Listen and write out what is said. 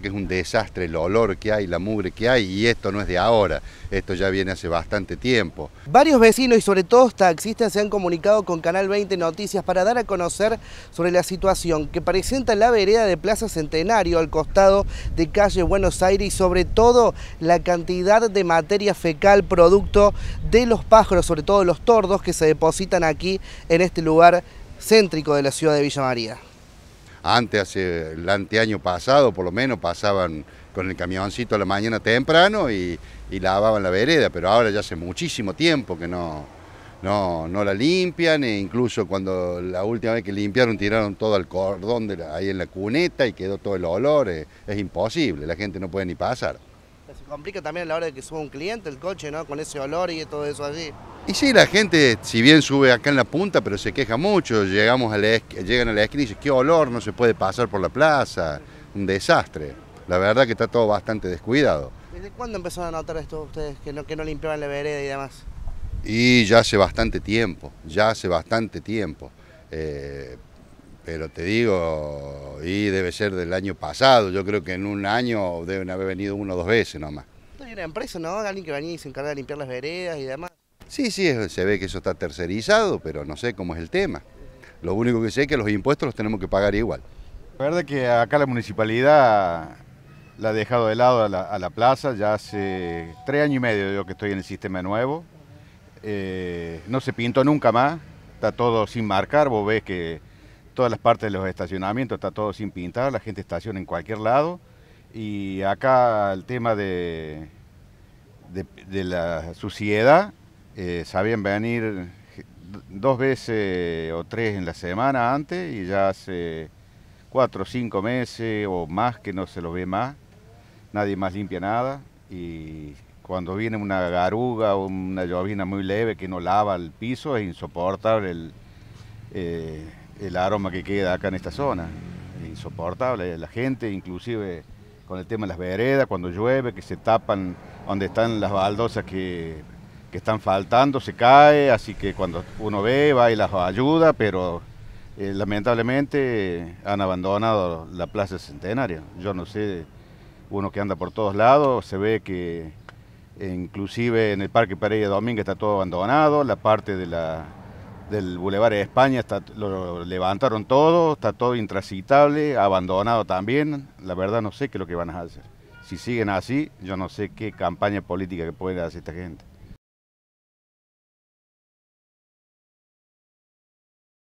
que es un desastre el olor que hay, la mugre que hay y esto no es de ahora, esto ya viene hace bastante tiempo. Varios vecinos y sobre todo taxistas se han comunicado con Canal 20 Noticias para dar a conocer sobre la situación que presenta la vereda de Plaza Centenario al costado de calle Buenos Aires y sobre todo la cantidad de materia fecal producto de los pájaros, sobre todo los tordos que se depositan aquí en este lugar céntrico de la ciudad de Villa María. Antes, hace el anteaño pasado, por lo menos, pasaban con el camioncito a la mañana temprano y, lavaban la vereda, pero ahora ya hace muchísimo tiempo que no, la limpian, e incluso cuando la última vez que limpiaron tiraron todo el cordón de ahí en la cuneta y quedó todo el olor, es imposible, la gente no puede ni pasar. Se complica también a la hora de que suba un cliente el coche, ¿no? Con ese olor y todo eso allí. Y sí, la gente, si bien sube acá en la punta, pero se queja mucho. Llegamos llegan a la esquina y dicen, qué olor, no se puede pasar por la plaza. Un desastre. La verdad que está todo bastante descuidado. ¿Desde cuándo empezaron a notar esto ustedes, que no, que no limpiaban la vereda y demás? Y ya hace bastante tiempo, ya hace bastante tiempo. Eh, pero te digo, y debe ser del año pasado, yo creo que en un año deben haber venido uno o dos veces nomás. No era empresa, ¿no? Alguien que venía y se encargaba de limpiar las veredas y demás. Sí, sí, se ve que eso está tercerizado, pero no sé cómo es el tema. Lo único que sé es que los impuestos los tenemos que pagar igual. La verdad es que acá la municipalidad la ha dejado de lado a la, plaza, ya hace tres años y medio yo que estoy en el sistema nuevo. Eh, no se pintó nunca más, está todo sin marcar, vos ves que todas las partes de los estacionamientos, está todo sin pintar, la gente estaciona en cualquier lado. Y acá el tema de, de, la suciedad, eh, sabían venir dos veces o tres en la semana antes y ya hace cuatro o cinco meses o más que no se lo ve más, nadie más limpia nada y cuando viene una garuga o una llovina muy leve que no lava el piso es insoportable eh, el aroma que queda acá en esta zona. insoportable, la gente inclusive con el tema de las veredas, cuando llueve, que se tapan donde están las baldosas que, están faltando, se cae, así que cuando uno ve, va y las ayuda, pero eh, lamentablemente han abandonado la Plaza Centenaria. Yo no sé, uno que anda por todos lados, se ve que eh, inclusive en el Parque Pereira Domingo está todo abandonado, la parte de la del Boulevard de España, lo levantaron todo, está todo intransitable, abandonado también. La verdad no sé qué es lo que van a hacer. Si siguen así, yo no sé qué campaña política que puede hacer esta gente.